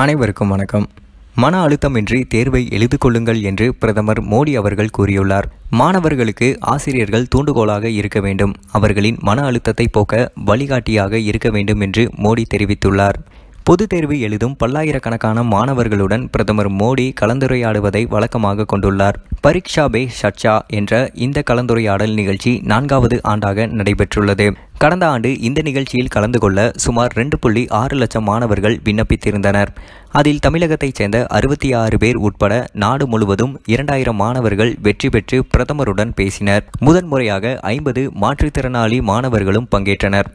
அனைவருக்கும் வணக்கம் மன அழுத்தமின்றி தேர்வை எழுது கொள்ளுங்கள் என்று பிரதமர் மோடி அவர்கள் கூறியுள்ளார் மாணவர்களுக்கு ஆசிரியர்கள் தூண்டுகோலாக இருக்க வேண்டும் அவர்களின் மன அழுத்தத்தை போக்க வழிகாட்டியாக இருக்க வேண்டும் என்று மோடி தெரிவித்துள்ளார் பொதுத் தேர்வு எழுதும் பல்லாயிரக்கணக்கான மாணவர்களுடன் பிரதமர் மோடி கலந்துரையாடுவதை வழக்கமாக கொண்டுள்ளார் பரீக்ஷா பே சர்ச்சா என்ற இந்த கலந்துரையாடல் நிகழ்ச்சி நான்காவது ஆண்டாக நடைபெற்றுள்ளது கடந்த ஆண்டு இந்த நிகழ்ச்சியில் கலந்து கொள்ள சுமார் ரெண்டு புள்ளி ஆறு லட்சம் மாணவர்கள் விண்ணப்பித்திருந்தனர் அதில் தமிழகத்தைச் சேர்ந்த அறுபத்தி ஆறு பேர் உட்பட நாடு முழுவதும் இரண்டாயிரம் மாணவர்கள் வெற்றி பெற்று பிரதமருடன் பேசினர் முதன்முறையாக ஐம்பது மாற்றுத்திறனாளி மாணவர்களும் பங்கேற்றனர்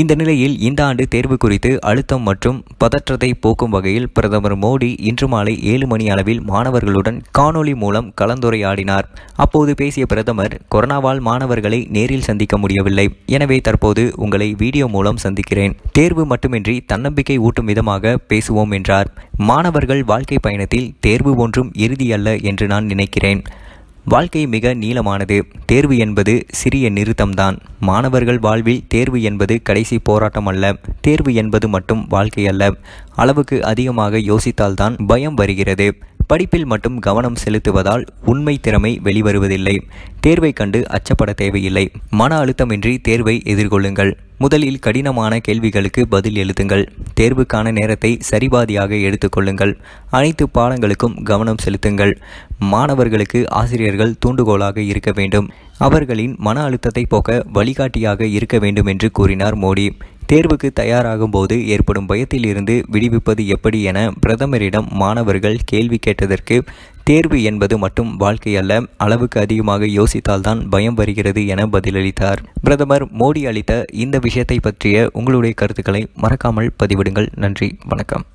இந்த நிலையில் இந்த ஆண்டு தேர்வு குறித்து அழுத்தம் மற்றும் பதற்றத்தை போக்கும் வகையில் பிரதமர் மோடி இன்று மாலை ஏழு மணி அளவில் மாணவர்களுடன் காணொலி மூலம் கலந்துரையாடினார் அப்போது பேசிய பிரதமர் கொரோனாவால் மாணவர்களை நேரில் சந்திக்க முடியவில்லை எனவே தற்போது உங்களை வீடியோ மூலம் சந்திக்கிறேன் தேர்வு மட்டுமின்றி தன்னம்பிக்கை ஊட்டும் விதமாக பேசுவோம் என்றார் மாணவர்கள் வாழ்க்கை பயணத்தில் தேர்வு ஒன்றும் இறுதியல்ல என்று நான் நினைக்கிறேன் வாழ்க்கை மிக நீளமானது தேர்வு என்பது சிறிய நிறுத்தம்தான் மாணவர்கள் வாழ்வில் தேர்வு என்பது கடைசி போராட்டம் அல்ல தேர்வு என்பது மட்டும் வாழ்க்கை அல்ல அளவுக்கு அதிகமாக யோசித்தால்தான் பயம் வருகிறது படிப்பில் மட்டும் கவனம் செலுத்துவதால் உண்மை திறமை வெளிவருவதில்லை தேர்வை கண்டு அச்சப்பட தேவையில்லை மன அழுத்தமின்றி தேர்வை எதிர்கொள்ளுங்கள் முதலில் கடினமான கேள்விகளுக்கு பதில் எழுதுங்கள் தேர்வுக்கான நேரத்தை சரிபாதியாக எடுத்துக்கொள்ளுங்கள் அனைத்து பாடங்களுக்கும் கவனம் செலுத்துங்கள் மாணவர்களுக்கு ஆசிரியர்கள் தூண்டுகோலாக இருக்க வேண்டும் அவர்களின் மன அழுத்தத்தை போக்க வழிகாட்டியாக இருக்க வேண்டும் என்று கூறினார் மோடி தேர்வுக்கு தயாராகும் போது ஏற்படும் பயத்தில் இருந்து விடுவிப்பது எப்படி என பிரதமரிடம் மாணவர்கள் கேள்வி கேட்டதற்கு தேர்வு என்பது மட்டும் வாழ்க்கை அல்ல அளவுக்கு அதிகமாக யோசித்தால்தான் பயம் வருகிறது என பதிலளித்தார் பிரதமர் மோடி அளித்த இந்த விஷயத்தை பற்றிய உங்களுடைய கருத்துக்களை மறக்காமல் பதிவிடுங்கள் நன்றி வணக்கம்